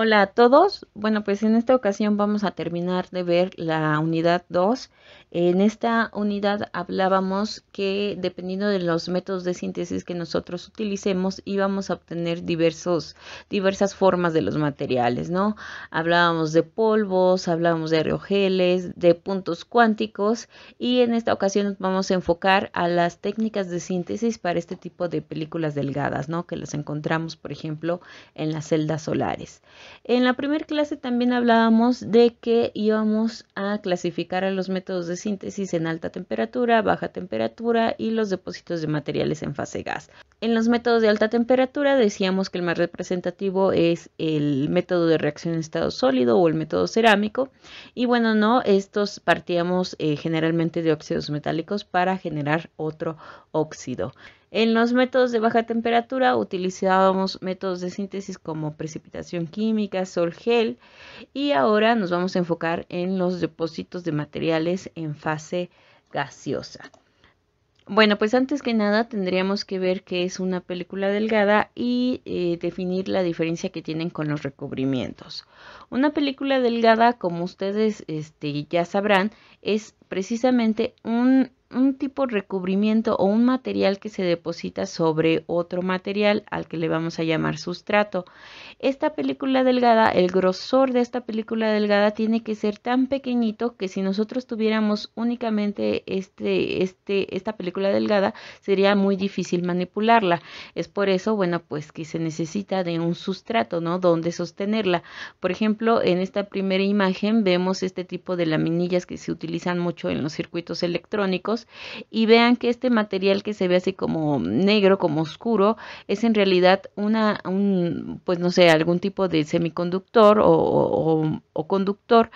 Hola a todos. Bueno, pues en esta ocasión vamos a terminar de ver la unidad 2. En esta unidad hablábamos que dependiendo de los métodos de síntesis que nosotros utilicemos íbamos a obtener diversos, diversas formas de los materiales, ¿no? Hablábamos de polvos, hablábamos de aerogeles, de puntos cuánticos y en esta ocasión vamos a enfocar a las técnicas de síntesis para este tipo de películas delgadas, ¿no? Que las encontramos, por ejemplo, en las celdas solares. En la primera clase también hablábamos de que íbamos a clasificar a los métodos de síntesis en alta temperatura, baja temperatura y los depósitos de materiales en fase gas. En los métodos de alta temperatura decíamos que el más representativo es el método de reacción en estado sólido o el método cerámico. Y bueno, no, estos partíamos eh, generalmente de óxidos metálicos para generar otro óxido. En los métodos de baja temperatura utilizábamos métodos de síntesis como precipitación química, sol gel y ahora nos vamos a enfocar en los depósitos de materiales en fase gaseosa. Bueno, pues antes que nada tendríamos que ver qué es una película delgada y eh, definir la diferencia que tienen con los recubrimientos. Una película delgada, como ustedes este, ya sabrán, es precisamente un un tipo de recubrimiento o un material que se deposita sobre otro material al que le vamos a llamar sustrato. Esta película delgada, el grosor de esta película delgada tiene que ser tan pequeñito que si nosotros tuviéramos únicamente este, este, esta película delgada sería muy difícil manipularla. Es por eso, bueno, pues que se necesita de un sustrato, ¿no? Donde sostenerla. Por ejemplo, en esta primera imagen vemos este tipo de laminillas que se utilizan mucho en los circuitos electrónicos y vean que este material que se ve así como negro, como oscuro, es en realidad una, un, pues no sé, algún tipo de semiconductor o, conductor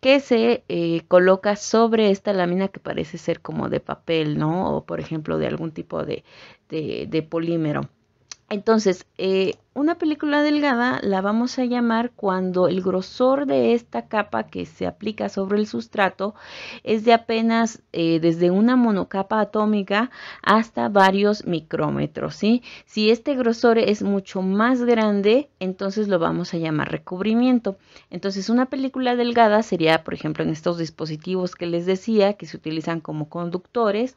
que se eh, coloca sobre esta lámina que parece ser como de papel, ¿no? O por ejemplo de algún tipo de, de polímero. Entonces, eh, una película delgada la vamos a llamar cuando el grosor de esta capa que se aplica sobre el sustrato es de apenas eh, desde una monocapa atómica hasta varios micrómetros. ¿sí? Si este grosor es mucho más grande, entonces lo vamos a llamar recubrimiento. Entonces, una película delgada sería, por ejemplo, en estos dispositivos que les decía que se utilizan como conductores.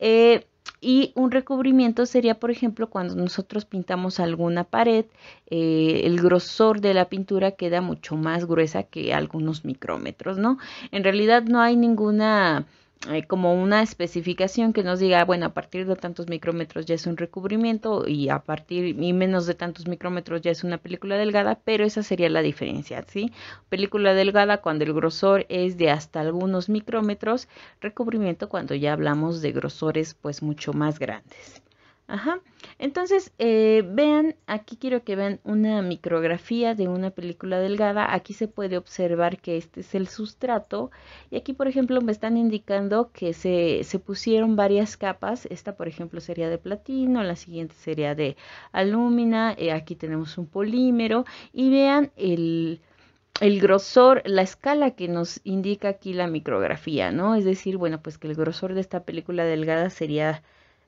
Eh, y un recubrimiento sería, por ejemplo, cuando nosotros pintamos alguna pared, eh, el grosor de la pintura queda mucho más gruesa que algunos micrómetros, ¿no? En realidad no hay ninguna eh, como una especificación que nos diga, bueno, a partir de tantos micrómetros ya es un recubrimiento y a partir y menos de tantos micrómetros ya es una película delgada, pero esa sería la diferencia, ¿sí? Película delgada cuando el grosor es de hasta algunos micrómetros, recubrimiento cuando ya hablamos de grosores pues mucho más grandes. Ajá. Entonces, eh, vean, aquí quiero que vean una micrografía de una película delgada. Aquí se puede observar que este es el sustrato. Y aquí, por ejemplo, me están indicando que se, pusieron varias capas. Esta, por ejemplo, sería de platino, la siguiente sería de alúmina. Eh, aquí tenemos un polímero. Y vean el, el grosor, la escala que nos indica aquí la micrografía, ¿no? Es decir, bueno, pues que el grosor de esta película delgada sería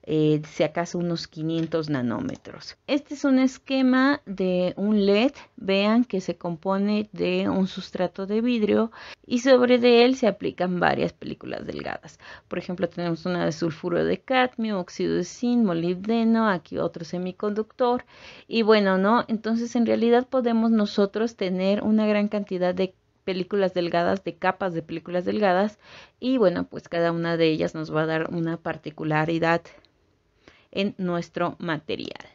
eh, si acaso unos 500 nanómetros. Este es un esquema de un LED, vean que se compone de un sustrato de vidrio y sobre de él se aplican varias películas delgadas. Por ejemplo, tenemos una de sulfuro de cadmio, óxido de zinc, molibdeno, aquí otro semiconductor y bueno, ¿no? Entonces en realidad podemos nosotros tener una gran cantidad de películas delgadas, de capas de películas delgadas y bueno, pues cada una de ellas nos va a dar una particularidad en nuestro material.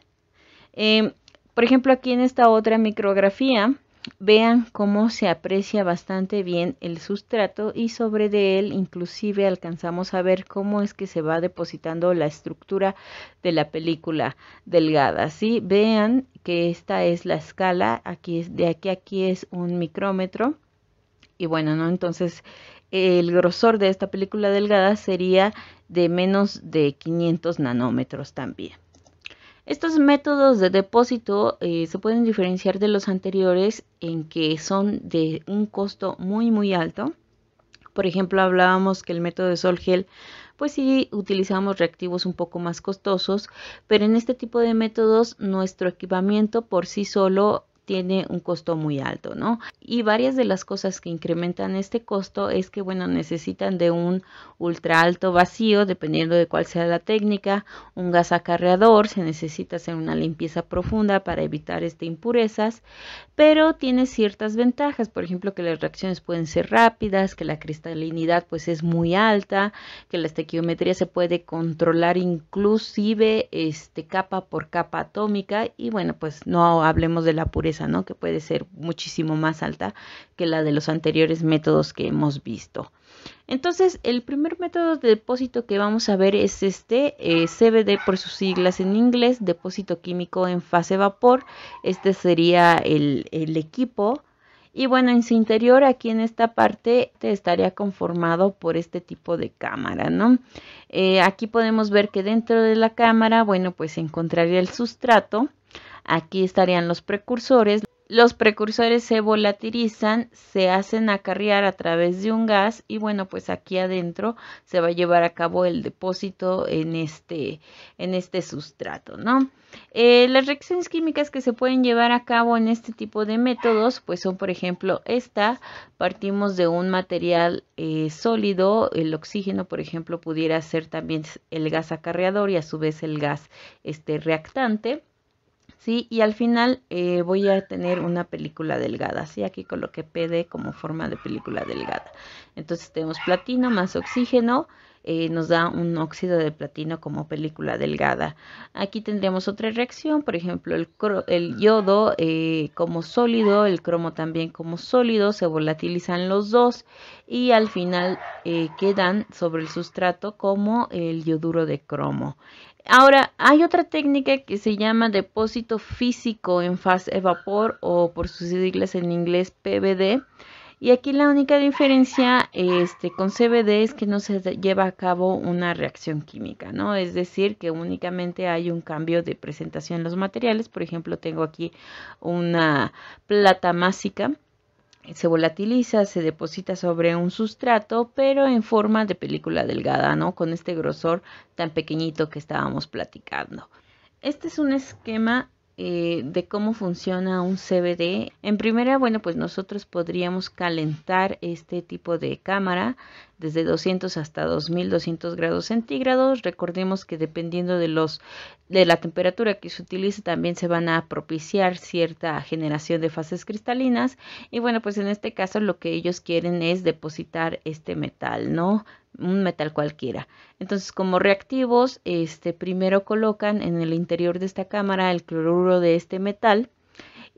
Em, por ejemplo, aquí en esta otra micrografía, vean cómo se aprecia bastante bien el sustrato y sobre de él inclusive alcanzamos a ver cómo es que se va depositando la estructura de la película delgada. ¿sí? Vean que esta es la escala, aquí es, de aquí a aquí es un micrómetro y bueno, ¿no? Entonces el grosor de esta película delgada sería de menos de 500 nanómetros también. Estos métodos de depósito eh, se pueden diferenciar de los anteriores en que son de un costo muy muy alto. Por ejemplo, hablábamos que el método de sol gel, pues sí utilizamos reactivos un poco más costosos, pero en este tipo de métodos nuestro equipamiento por sí solo tiene un costo muy alto, ¿no? Y varias de las cosas que incrementan este costo es que, bueno, necesitan de un ultra alto vacío, dependiendo de cuál sea la técnica, un gas acarreador, se necesita hacer una limpieza profunda para evitar este impurezas, pero tiene ciertas ventajas, por ejemplo, que las reacciones pueden ser rápidas, que la cristalinidad pues es muy alta, que la estequiometría se puede controlar inclusive este capa por capa atómica y bueno, pues no hablemos de la pureza que puede ser muchísimo más alta que la de los anteriores métodos que hemos visto. Entonces, el primer método de depósito que vamos a ver es este eh, CBD por sus siglas en inglés, depósito químico en fase vapor. Este sería el, equipo. Y bueno, en su interior, aquí en esta parte, te este estaría conformado por este tipo de cámara, ¿no? Eh, aquí podemos ver que dentro de la cámara, bueno, pues encontraría el sustrato Aquí estarían los precursores. Los precursores se volatilizan, se hacen acarrear a través de un gas y bueno, pues aquí adentro se va a llevar a cabo el depósito en este, en este sustrato, ¿no? Eh, las reacciones químicas que se pueden llevar a cabo en este tipo de métodos, pues son, por ejemplo, esta, partimos de un material eh, sólido, el oxígeno, por ejemplo, pudiera ser también el gas acarreador y a su vez el gas este, reactante. ¿sí? Y al final eh, voy a tener una película delgada, Así Aquí coloqué PD como forma de película delgada. Entonces tenemos platino más oxígeno, eh, nos da un óxido de platino como película delgada. Aquí tendríamos otra reacción, por ejemplo, el, yodo eh, como sólido, el cromo también como sólido, se volatilizan los dos y al final quedan sobre el sustrato como el yoduro de cromo. Ahora, hay otra técnica que se llama depósito físico en fase de vapor o por sus siglas en inglés PVD. Y aquí la única diferencia este, con CBD es que no se lleva a cabo una reacción química, ¿no? Es decir, que únicamente hay un cambio de presentación en los materiales. Por ejemplo, tengo aquí una plata másica se volatiliza, se deposita sobre un sustrato, pero en forma de película delgada, ¿no? Con este grosor tan pequeñito que estábamos platicando. Este es un esquema eh, de cómo funciona un CBD. En primera, bueno, pues nosotros podríamos calentar este tipo de cámara desde 200 hasta 2200 grados centígrados. Recordemos que dependiendo de los de la temperatura que se utilice también se van a propiciar cierta generación de fases cristalinas y bueno, pues en este caso lo que ellos quieren es depositar este metal, ¿no? un metal cualquiera. Entonces, como reactivos, este, primero colocan en el interior de esta cámara el cloruro de este metal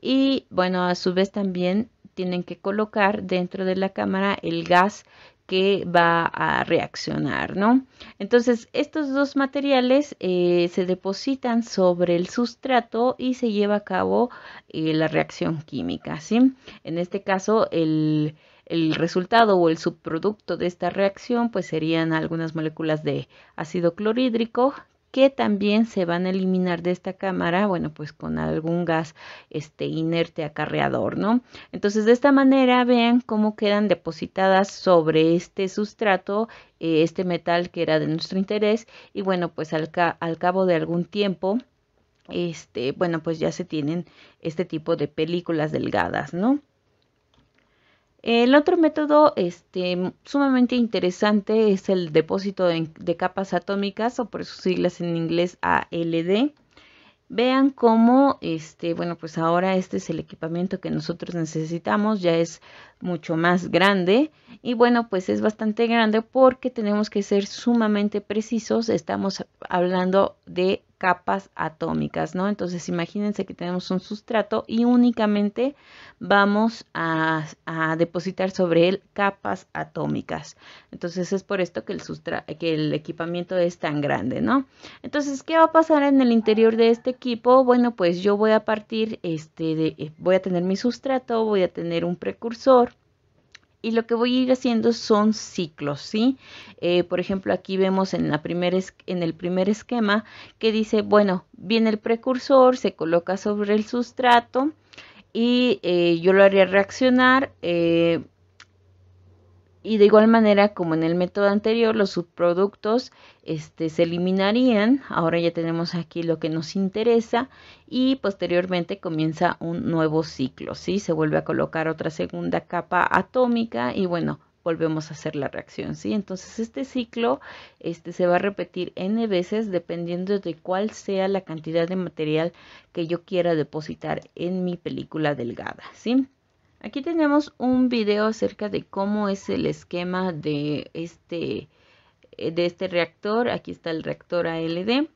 y, bueno, a su vez también tienen que colocar dentro de la cámara el gas que va a reaccionar, ¿no? Entonces, estos dos materiales eh, se depositan sobre el sustrato y se lleva a cabo eh, la reacción química, ¿sí? En este caso, el, el resultado o el subproducto de esta reacción pues serían algunas moléculas de ácido clorhídrico que también se van a eliminar de esta cámara, bueno, pues con algún gas este, inerte acarreador, ¿no? Entonces, de esta manera, vean cómo quedan depositadas sobre este sustrato eh, este metal que era de nuestro interés y bueno, pues al, al cabo de algún tiempo, este, bueno, pues ya se tienen este tipo de películas delgadas, ¿no? El otro método este, sumamente interesante es el depósito de, capas atómicas o por sus siglas en inglés ALD. Vean cómo, este, bueno, pues ahora este es el equipamiento que nosotros necesitamos, ya es mucho más grande. Y bueno, pues es bastante grande porque tenemos que ser sumamente precisos. Estamos hablando de capas atómicas, ¿no? Entonces imagínense que tenemos un sustrato y únicamente vamos a, depositar sobre él capas atómicas. Entonces es por esto que el, sustrato que el equipamiento es tan grande, ¿no? Entonces, ¿qué va a pasar en el interior de este equipo? Bueno, pues yo voy a partir, este, de, eh, voy a tener mi sustrato, voy a tener un precursor, y lo que voy a ir haciendo son ciclos, ¿sí? Eh, por ejemplo, aquí vemos en, la en el primer esquema que dice, bueno, viene el precursor, se coloca sobre el sustrato y eh, yo lo haría reaccionar, eh, y de igual manera, como en el método anterior, los subproductos este, se eliminarían. Ahora ya tenemos aquí lo que nos interesa y posteriormente comienza un nuevo ciclo. ¿sí? Se vuelve a colocar otra segunda capa atómica y bueno, volvemos a hacer la reacción, ¿sí? Entonces este ciclo este, se va a repetir n veces dependiendo de cuál sea la cantidad de material que yo quiera depositar en mi película delgada, ¿sí? Aquí tenemos un video acerca de cómo es el esquema de este, eh, de este reactor. Aquí está el reactor ALD.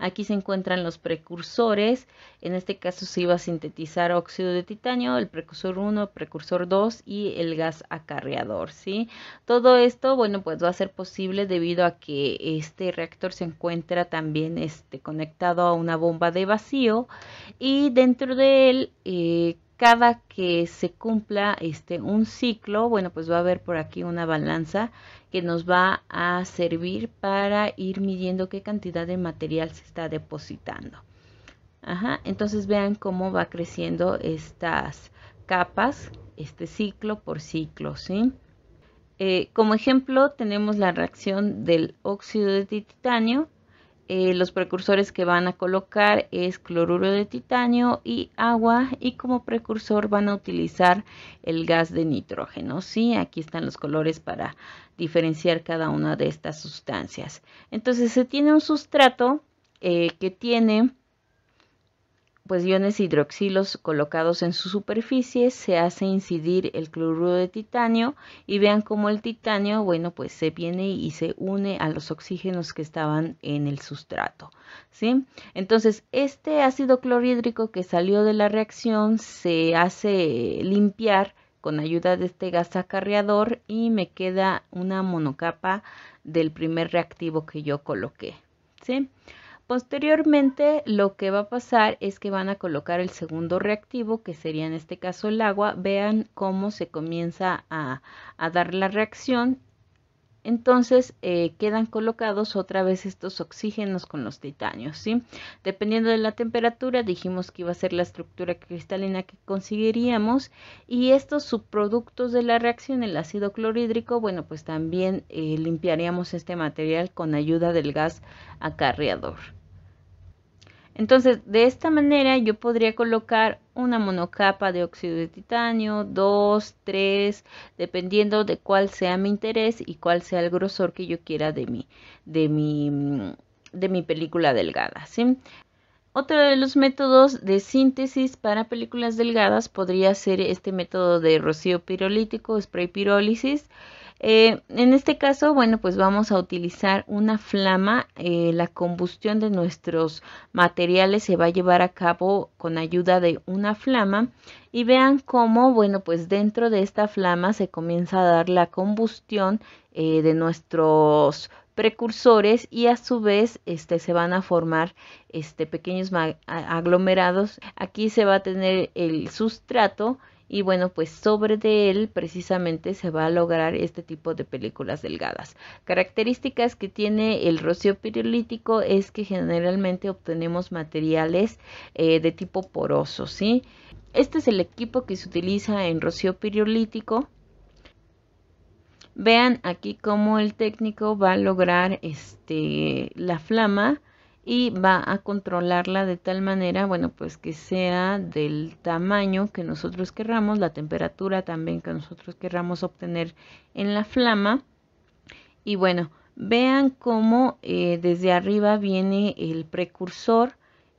Aquí se encuentran los precursores. En este caso se iba a sintetizar óxido de titanio, el precursor 1, precursor 2 y el gas acarreador. Todo esto, bueno, pues va a ser posible debido a que este reactor se encuentra también este, conectado a una bomba de vacío y dentro de él... Eh, cada que se cumpla este un ciclo, bueno, pues va a haber por aquí una balanza que nos va a servir para ir midiendo qué cantidad de material se está depositando. entonces vean cómo va creciendo estas capas, este ciclo por ciclo, eh, como ejemplo tenemos la reacción del óxido de titanio eh, los precursores que van a colocar es cloruro de titanio y agua y como precursor van a utilizar el gas de nitrógeno. ¿sí? Aquí están los colores para diferenciar cada una de estas sustancias. Entonces se tiene un sustrato eh, que tiene pues iones hidroxilos colocados en su superficie, se hace incidir el cloruro de titanio y vean cómo el titanio, bueno, pues se viene y se une a los oxígenos que estaban en el sustrato, ¿sí? Entonces, este ácido clorhídrico que salió de la reacción se hace limpiar con ayuda de este gas acarreador y me queda una monocapa del primer reactivo que yo coloqué, ¿sí? Posteriormente lo que va a pasar es que van a colocar el segundo reactivo, que sería en este caso el agua. Vean cómo se comienza a, dar la reacción. Entonces eh, quedan colocados otra vez estos oxígenos con los titanios. ¿sí? Dependiendo de la temperatura, dijimos que iba a ser la estructura cristalina que conseguiríamos. Y estos subproductos de la reacción, el ácido clorhídrico, bueno, pues también eh, limpiaríamos este material con ayuda del gas acarreador. Entonces, de esta manera yo podría colocar una monocapa de óxido de titanio, dos, tres, dependiendo de cuál sea mi interés y cuál sea el grosor que yo quiera de mi, película delgada. Otro de los métodos de síntesis para películas delgadas podría ser este método de rocío pirolítico, spray pirólisis. Eh, en este caso, bueno, pues vamos a utilizar una flama. Eh, la combustión de nuestros materiales se va a llevar a cabo con ayuda de una flama. Y vean cómo, bueno, pues dentro de esta flama se comienza a dar la combustión eh, de nuestros precursores y a su vez este, se van a formar este, pequeños aglomerados. Aquí se va a tener el sustrato y bueno, pues sobre de él precisamente se va a lograr este tipo de películas delgadas. Características que tiene el rocío pirolítico es que generalmente obtenemos materiales eh, de tipo poroso, ¿sí? Este es el equipo que se utiliza en rocío pirolítico. Vean aquí cómo el técnico va a lograr este, la flama y va a controlarla de tal manera, bueno, pues que sea del tamaño que nosotros querramos, la temperatura también que nosotros querramos obtener en la flama. Y bueno, vean cómo eh, desde arriba viene el precursor.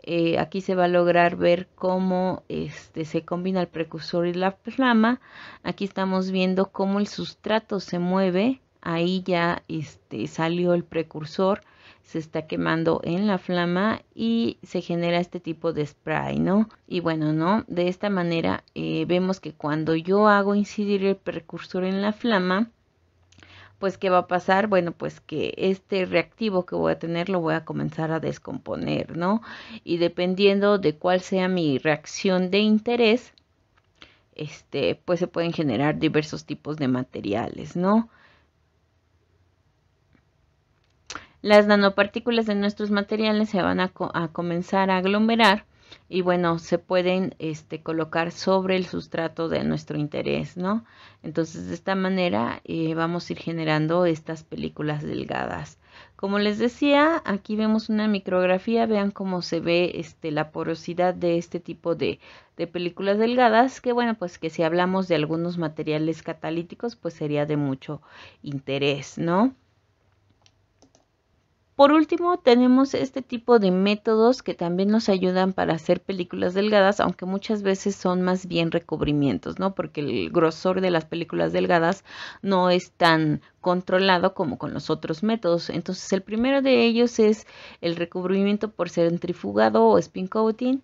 Eh, aquí se va a lograr ver cómo este, se combina el precursor y la flama. Aquí estamos viendo cómo el sustrato se mueve. Ahí ya este, salió el precursor se está quemando en la flama y se genera este tipo de spray, ¿no? Y bueno, ¿no? De esta manera eh, vemos que cuando yo hago incidir el precursor en la flama, pues ¿qué va a pasar? Bueno, pues que este reactivo que voy a tener lo voy a comenzar a descomponer, ¿no? Y dependiendo de cuál sea mi reacción de interés, este, pues se pueden generar diversos tipos de materiales, ¿no? las nanopartículas de nuestros materiales se van a, comenzar a aglomerar y bueno, se pueden este, colocar sobre el sustrato de nuestro interés, ¿no? Entonces, de esta manera eh, vamos a ir generando estas películas delgadas. Como les decía, aquí vemos una micrografía, vean cómo se ve este, la porosidad de este tipo de, de películas delgadas, que bueno, pues que si hablamos de algunos materiales catalíticos, pues sería de mucho interés, ¿no? Por último, tenemos este tipo de métodos que también nos ayudan para hacer películas delgadas, aunque muchas veces son más bien recubrimientos, ¿no? Porque el grosor de las películas delgadas no es tan controlado como con los otros métodos. Entonces, el primero de ellos es el recubrimiento por centrifugado o spin coating.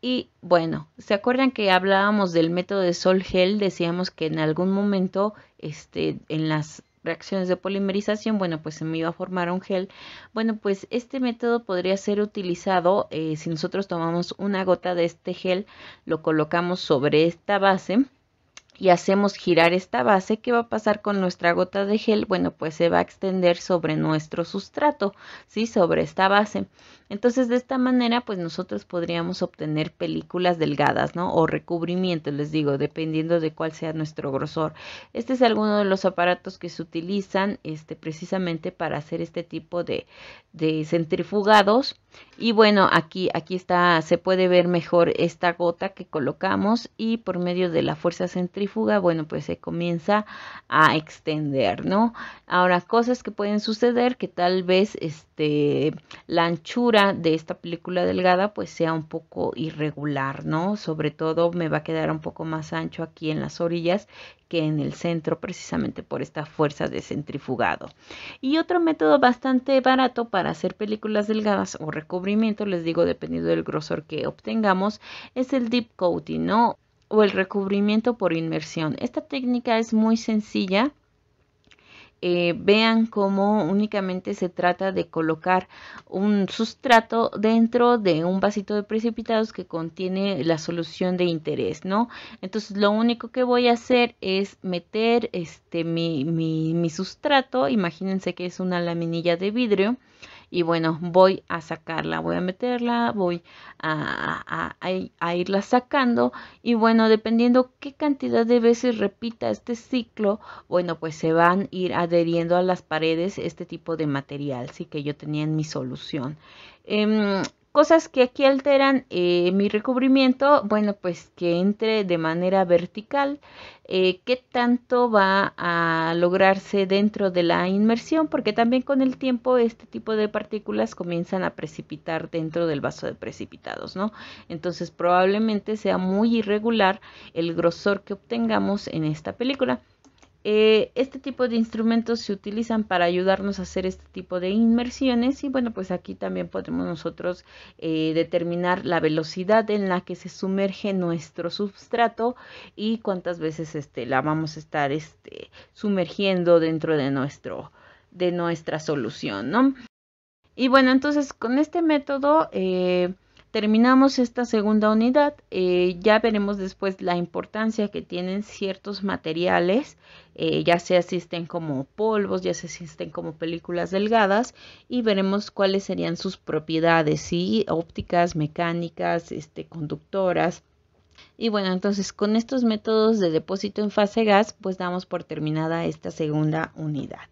Y bueno, ¿se acuerdan que hablábamos del método de Sol Gel? Decíamos que en algún momento este, en las reacciones de polimerización, bueno, pues se me iba a formar un gel. Bueno, pues este método podría ser utilizado eh, si nosotros tomamos una gota de este gel, lo colocamos sobre esta base y hacemos girar esta base, ¿qué va a pasar con nuestra gota de gel? Bueno, pues se va a extender sobre nuestro sustrato, ¿sí? Sobre esta base. Entonces, de esta manera, pues nosotros podríamos obtener películas delgadas, ¿no? O recubrimientos, les digo, dependiendo de cuál sea nuestro grosor. Este es alguno de los aparatos que se utilizan este, precisamente para hacer este tipo de, centrifugados. Y bueno, aquí, aquí está, se puede ver mejor esta gota que colocamos y por medio de la fuerza centrífuga, bueno, pues se comienza a extender, ¿no? Ahora, cosas que pueden suceder que tal vez este, la anchura de esta película delgada pues sea un poco irregular, ¿no? Sobre todo me va a quedar un poco más ancho aquí en las orillas que en el centro precisamente por esta fuerza de centrifugado. Y otro método bastante barato para hacer películas delgadas o recubrimiento, les digo dependiendo del grosor que obtengamos, es el deep coating, ¿no? O el recubrimiento por inmersión. Esta técnica es muy sencilla, eh, vean cómo únicamente se trata de colocar un sustrato dentro de un vasito de precipitados que contiene la solución de interés, ¿no? Entonces lo único que voy a hacer es meter este mi, mi sustrato, imagínense que es una laminilla de vidrio, y bueno, voy a sacarla, voy a meterla, voy a, irla sacando y bueno, dependiendo qué cantidad de veces repita este ciclo, bueno, pues se van a ir adheriendo a las paredes este tipo de material, sí que yo tenía en mi solución. Em, Cosas que aquí alteran eh, mi recubrimiento, bueno, pues que entre de manera vertical, eh, qué tanto va a lograrse dentro de la inmersión, porque también con el tiempo este tipo de partículas comienzan a precipitar dentro del vaso de precipitados, ¿no? Entonces probablemente sea muy irregular el grosor que obtengamos en esta película. Eh, este tipo de instrumentos se utilizan para ayudarnos a hacer este tipo de inmersiones y bueno, pues aquí también podemos nosotros eh, determinar la velocidad en la que se sumerge nuestro substrato y cuántas veces este, la vamos a estar este, sumergiendo dentro de, nuestro, de nuestra solución, ¿no? Y bueno, entonces con este método... Eh, terminamos esta segunda unidad. Eh, ya veremos después la importancia que tienen ciertos materiales, eh, ya se asisten como polvos, ya se asisten como películas delgadas y veremos cuáles serían sus propiedades, ¿sí? ópticas, mecánicas, este, conductoras. Y bueno, entonces con estos métodos de depósito en fase gas, pues damos por terminada esta segunda unidad.